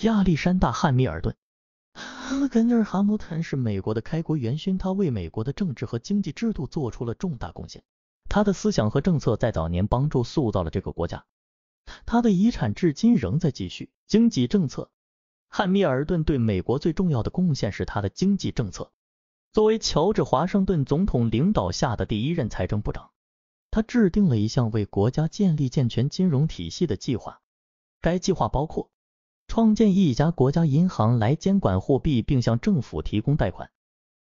亚历山大·汉密尔顿，根密尔顿是美国的开国元勋，他为美国的政治和经济制度做出了重大贡献。他的思想和政策在早年帮助塑造了这个国家，他的遗产至今仍在继续。经济政策，汉密尔顿对美国最重要的贡献是他的经济政策。作为乔治·华盛顿总统领导下的第一任财政部长，他制定了一项为国家建立健全金融体系的计划，该计划包括。创建一家国家银行来监管货币并向政府提供贷款，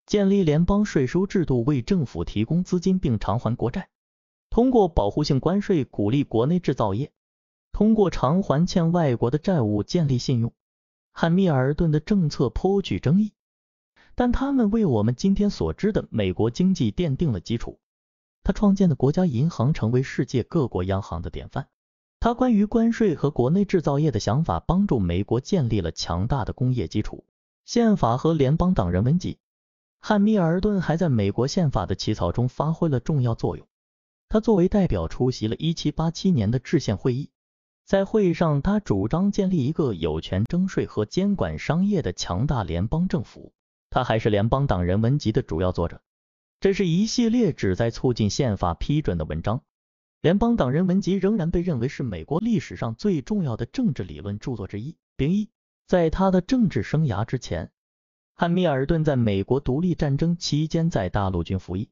建立联邦税收制度为政府提供资金并偿还国债，通过保护性关税鼓励国内制造业，通过偿还欠外国的债务建立信用。汉密尔顿的政策颇具争议，但他们为我们今天所知的美国经济奠定了基础。他创建的国家银行成为世界各国央行的典范。他关于关税和国内制造业的想法帮助美国建立了强大的工业基础。宪法和联邦党人文集，汉密尔顿还在美国宪法的起草中发挥了重要作用。他作为代表出席了1787年的制宪会议，在会上他主张建立一个有权征税和监管商业的强大联邦政府。他还是联邦党人文集的主要作者，这是一系列旨在促进宪法批准的文章。联邦党人文集仍然被认为是美国历史上最重要的政治理论著作之一。并一，在他的政治生涯之前，汉密尔顿在美国独立战争期间在大陆军服役，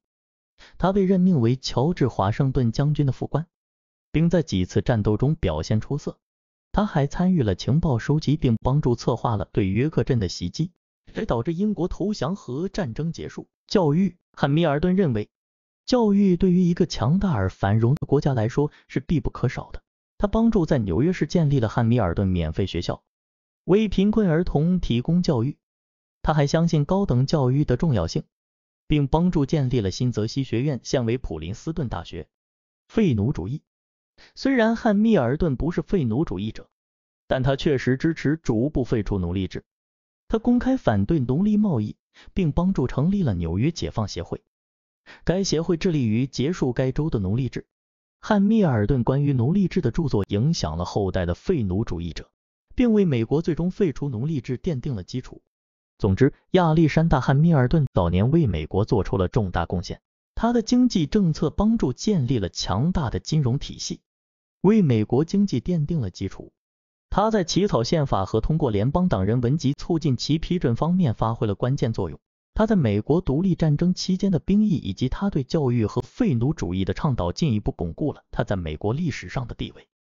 他被任命为乔治华盛顿将军的副官，并在几次战斗中表现出色。他还参与了情报收集，并帮助策划了对约克镇的袭击，这导致英国投降和战争结束。教育，汉密尔顿认为。教育对于一个强大而繁荣的国家来说是必不可少的。他帮助在纽约市建立了汉密尔顿免费学校，为贫困儿童提供教育。他还相信高等教育的重要性，并帮助建立了新泽西学院，现为普林斯顿大学。废奴主义。虽然汉密尔顿不是废奴主义者，但他确实支持逐步废除奴隶制。他公开反对奴隶贸易，并帮助成立了纽约解放协会。该协会致力于结束该州的奴隶制。汉密尔顿关于奴隶制的著作影响了后代的废奴主义者，并为美国最终废除奴隶制奠定了基础。总之，亚历山大·汉密尔顿早年为美国做出了重大贡献。他的经济政策帮助建立了强大的金融体系，为美国经济奠定了基础。他在起草宪法和通过联邦党人文集促进其批准方面发挥了关键作用。他在美国独立战争期间的兵役，以及他对教育和废奴主义的倡导，进一步巩固了他在美国历史上的地位。